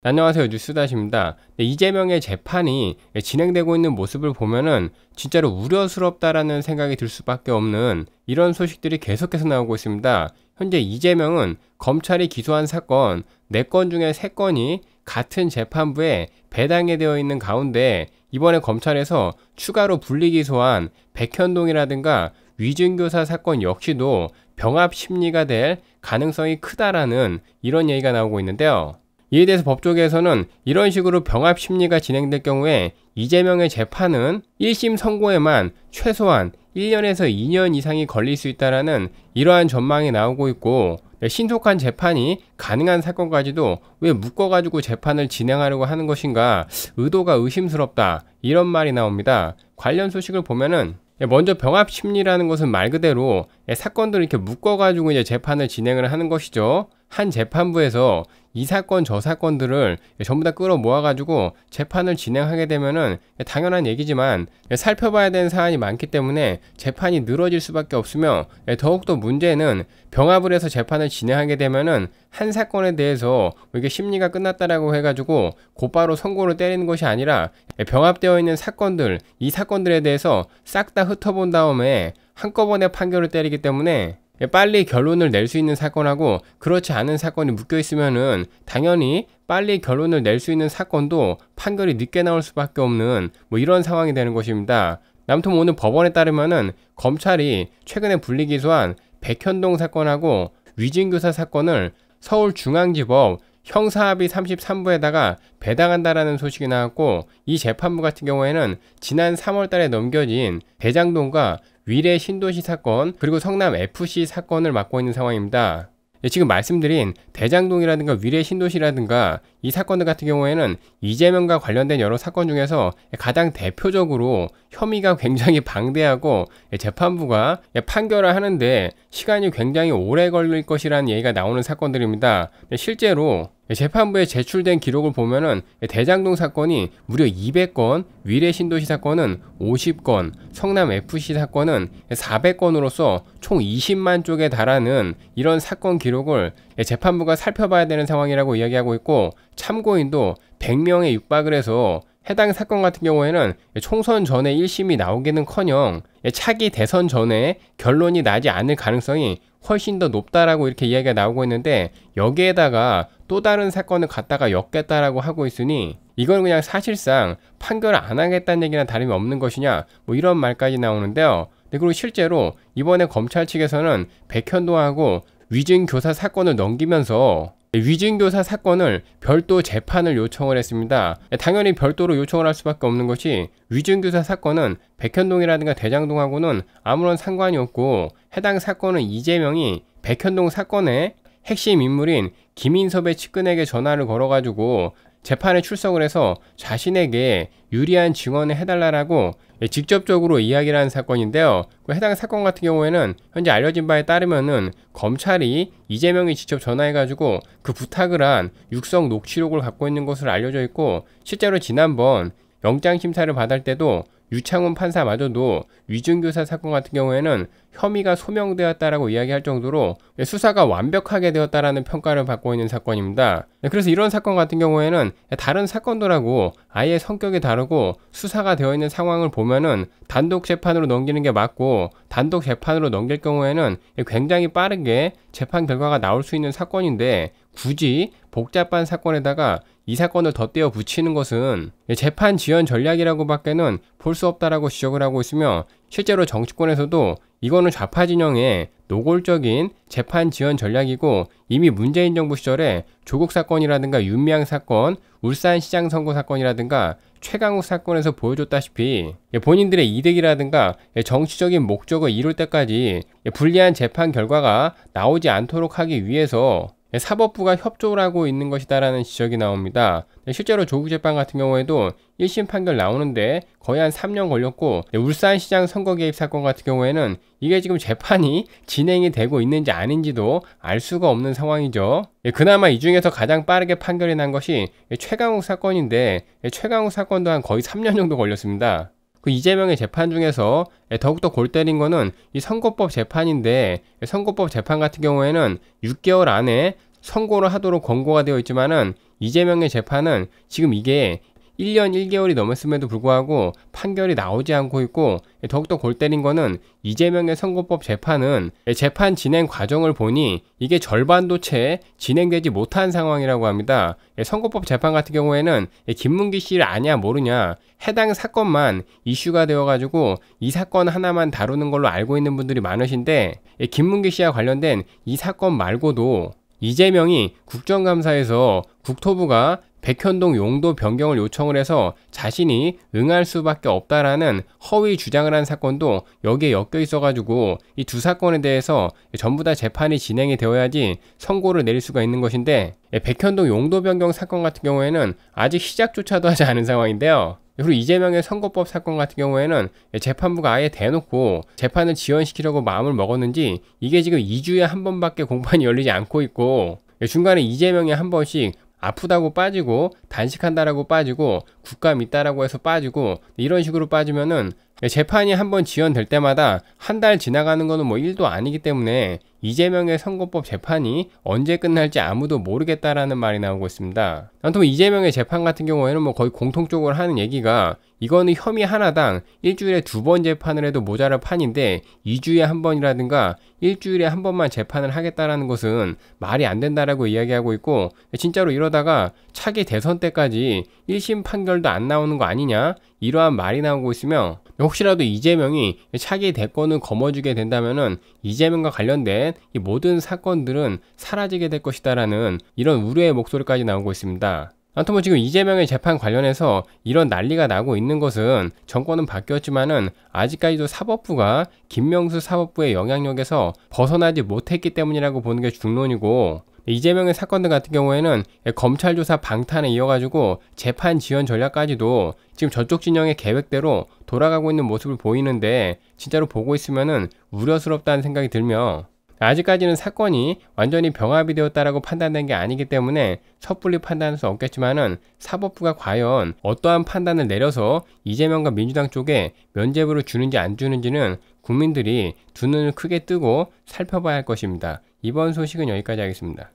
안녕하세요 뉴스다시입니다. 네, 이재명의 재판이 진행되고 있는 모습을 보면은 진짜로 우려스럽다라는 생각이 들 수밖에 없는 이런 소식들이 계속해서 나오고 있습니다. 현재 이재명은 검찰이 기소한 사건 4건 중에 3건이 같은 재판부에 배당이 되어 있는 가운데 이번에 검찰에서 추가로 분리기소한 백현동이라든가 위증교사 사건 역시도 병합 심리가 될 가능성이 크다라는 이런 얘기가 나오고 있는데요. 이에 대해서 법조계에서는 이런 식으로 병합 심리가 진행될 경우에 이재명의 재판은 1심 선고에만 최소한 1년에서 2년 이상이 걸릴 수 있다라는 이러한 전망이 나오고 있고 네, 신속한 재판이 가능한 사건까지도 왜 묶어가지고 재판을 진행하려고 하는 것인가 의도가 의심스럽다 이런 말이 나옵니다. 관련 소식을 보면은 네, 먼저 병합 심리라는 것은 말 그대로 네, 사건들을 이렇게 묶어가지고 이제 재판을 진행을 하는 것이죠. 한 재판부에서 이 사건 저 사건들을 전부 다 끌어 모아가지고 재판을 진행하게 되면은 당연한 얘기지만 살펴봐야 되는 사안이 많기 때문에 재판이 늘어질 수밖에 없으며 더욱더 문제는 병합을 해서 재판을 진행하게 되면은 한 사건에 대해서 이게 심리가 끝났다라고 해가지고 곧바로 선고를 때리는 것이 아니라 병합되어 있는 사건들 이 사건들에 대해서 싹 다 흩어본 다음에 한꺼번에 판결을 때리기 때문에 빨리 결론을 낼 수 있는 사건하고 그렇지 않은 사건이 묶여 있으면은 당연히 빨리 결론을 낼 수 있는 사건도 판결이 늦게 나올 수밖에 없는 뭐 이런 상황이 되는 것입니다. 남통 오늘 법원에 따르면은 검찰이 최근에 불리기소한 백현동 사건하고 위진교사 사건을 서울중앙지법 형사합의 33부에다가 배당한다라는 소식이 나왔고 이 재판부 같은 경우에는 지난 3월달에 넘겨진 대장동과 위례 신도시 사건 그리고 성남 FC 사건을 맡고 있는 상황입니다. 예, 지금 말씀드린 대장동이라든가 위례 신도시라든가 이 사건들 같은 경우에는 이재명과 관련된 여러 사건 중에서 가장 대표적으로 혐의가 굉장히 방대하고 예, 재판부가 예, 판결을 하는데 시간이 굉장히 오래 걸릴 것이라는 얘기가 나오는 사건들입니다. 실제로 재판부에 제출된 기록을 보면은 대장동 사건이 무려 200건, 위례 신도시 사건은 50건, 성남 FC 사건은 400건으로서 총 20만 쪽에 달하는 이런 사건 기록을 재판부가 살펴봐야 되는 상황이라고 이야기하고 있고 참고인도 100명에 육박을 해서 해당 사건 같은 경우에는 총선 전에 1심이 나오기는커녕 차기 대선 전에 결론이 나지 않을 가능성이 훨씬 더 높다라고 이렇게 이야기가 나오고 있는데 여기에다가 또 다른 사건을 갖다가 엮겠다라고 하고 있으니 이건 그냥 사실상 판결을 안 하겠다는 얘기나 다름이 없는 것이냐 뭐 이런 말까지 나오는데요. 그리고 실제로 이번에 검찰 측에서는 백현동하고 위증 교사 사건을 넘기면서 위증교사 사건을 별도 재판을 요청을 했습니다. 당연히 별도로 요청을 할 수밖에 없는 것이 위증교사 사건은 백현동이라든가 대장동하고는 아무런 상관이 없고 해당 사건은 이재명이 백현동 사건의 핵심 인물인 김인섭의 측근에게 전화를 걸어가지고 재판에 출석을 해서 자신에게 유리한 증언을 해달라라고 직접적으로 이야기를 한 사건인데요. 그 해당 사건 같은 경우에는 현재 알려진 바에 따르면은 검찰이 이재명이 직접 전화해가지고 그 부탁을 한 육성 녹취록을 갖고 있는 것으로 알려져 있고 실제로 지난번 영장심사를 받을 때도 유창훈 판사마저도 위증교사 사건 같은 경우에는 혐의가 소명되었다라고 이야기할 정도로 수사가 완벽하게 되었다라는 평가를 받고 있는 사건입니다. 네, 그래서 이런 사건 같은 경우에는 다른 사건들하고 아예 성격이 다르고 수사가 되어 있는 상황을 보면은 단독 재판으로 넘기는 게 맞고 단독 재판으로 넘길 경우에는 굉장히 빠르게 재판 결과가 나올 수 있는 사건인데 굳이 복잡한 사건에다가 이 사건을 덧대어 붙이는 것은 재판 지연 전략이라고밖에는 볼 수 없다라고 지적을 하고 있으며 실제로 정치권에서도 이거는 좌파 진영의 노골적인 재판 지연 전략이고 이미 문재인 정부 시절에 조국 사건이라든가 윤미향 사건, 울산시장 선거 사건이라든가 최강욱 사건에서 보여줬다시피 본인들의 이득이라든가 정치적인 목적을 이룰 때까지 불리한 재판 결과가 나오지 않도록 하기 위해서 네, 사법부가 협조를 하고 있는 것이다라는 지적이 나옵니다. 네, 실제로 조국 재판 같은 경우에도 1심 판결 나오는데 거의 한 3년 걸렸고 네, 울산시장 선거 개입 사건 같은 경우에는 이게 지금 재판이 진행이 되고 있는지 아닌지도 알 수가 없는 상황이죠. 그나마 이 중에서 가장 빠르게 판결이 난 것이 최강욱 사건인데 최강욱 사건도 한 거의 3년 정도 걸렸습니다. 그 이재명의 재판 중에서 예, 더욱더 골 때린 거는 이 선거법 재판인데 예, 선거법 재판 같은 경우에는 6개월 안에 선고를 하도록 권고가 되어 있지만은 이재명의 재판은 지금 이게 1년 1개월이 넘었음에도 불구하고 판결이 나오지 않고 있고 더욱더 골 때린 거는 이재명의 선거법 재판은 재판 진행 과정을 보니 이게 절반도 채 진행되지 못한 상황이라고 합니다. 예, 선거법 재판 같은 경우에는 예, 김문기 씨를 아냐 모르냐 해당 사건만 이슈가 되어가지고 이 사건 하나만 다루는 걸로 알고 있는 분들이 많으신데 예, 김문기 씨와 관련된 이 사건 말고도 이재명이 국정감사에서 국토부가 백현동 용도 변경을 요청을 해서 자신이 응할 수밖에 없다라는 허위 주장을 한 사건도 여기에 엮여 있어가지고 이 두 사건에 대해서 전부 다 재판이 진행이 되어야지 선고를 내릴 수가 있는 것인데 예, 백현동 용도 변경 사건 같은 경우에는 아직 시작조차도 하지 않은 상황인데요. 그리고 이재명의 선거법 사건 같은 경우에는 예, 재판부가 아예 대놓고 재판을 지연시키려고 마음을 먹었는지 이게 지금 2주에 한 번밖에 공판이 열리지 않고 있고 예, 중간에 이재명이 한 번씩 아프다고 빠지고 단식한다라고 빠지고 국감 있다라고 해서 빠지고 이런 식으로 빠지면은 네, 재판이 한번 지연될 때마다 한 달 지나가는 거는 뭐 1도 아니기 때문에 이재명의 선거법 재판이 언제 끝날지 아무도 모르겠다라는 말이 나오고 있습니다. 아무튼 뭐 이재명의 재판 같은 경우에는 뭐 거의 공통적으로 하는 얘기가 이거는 혐의 하나당 일주일에 두 번 재판을 해도 모자랄 판인데 2주에 한 번이라든가 일주일에 한 번만 재판을 하겠다라는 것은 말이 안 된다라고 이야기하고 있고 진짜로 이러다가 차기 대선 때까지 1심 판결도 안 나오는 거 아니냐 이러한 말이 나오고 있으며 혹시라도 이재명이 차기 대권을 거머쥐게 된다면은 이재명과 관련된 모든 사건들은 사라지게 될 것이다라는 이런 우려의 목소리까지 나오고 있습니다. 아무튼 뭐 지금 이재명의 재판 관련해서 이런 난리가 나고 있는 것은 정권은 바뀌었지만은 아직까지도 사법부가 김명수 사법부의 영향력에서 벗어나지 못했기 때문이라고 보는 게 중론이고 이재명의 사건들 같은 경우에는 검찰 조사 방탄에 이어가지고 재판 지연 전략까지도 지금 저쪽 진영의 계획대로 돌아가고 있는 모습을 보이는데 진짜로 보고 있으면은 우려스럽다는 생각이 들며 아직까지는 사건이 완전히 병합이 되었다라고 판단된 게 아니기 때문에 섣불리 판단할 수 없겠지만은 사법부가 과연 어떠한 판단을 내려서 이재명과 민주당 쪽에 면죄부를 주는지 안 주는지는 국민들이 두 눈을 크게 뜨고 살펴봐야 할 것입니다. 이번 소식은 여기까지 하겠습니다.